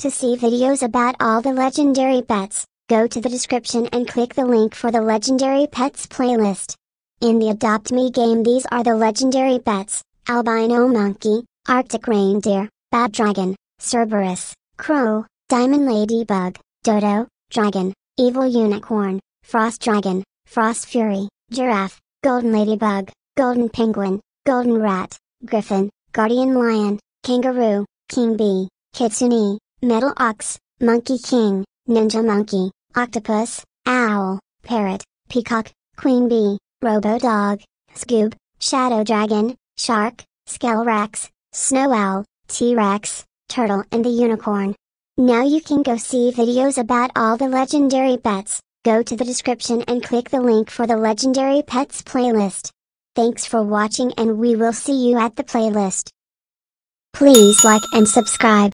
To see videos about all the legendary pets, go to the description and click the link for the Legendary Pets playlist. In the Adopt Me game these are the legendary pets, albino monkey, arctic reindeer, bad dragon, Cerberus, crow, diamond ladybug, dodo, dragon, evil unicorn, frost dragon, frost fury, giraffe, golden ladybug, golden penguin, golden rat, griffin, guardian lion, kangaroo, king bee, kitsune, metal ox, monkey king, ninja monkey, octopus, owl, parrot, peacock, queen bee, robo dog, scoob, shadow dragon, shark, Skull rex, snow owl, T-Rex, turtle and the unicorn. Now you can go see videos about all the legendary pets, go to the description and click the link for the legendary pets playlist. Thanks for watching and we will see you at the playlist. Please like and subscribe.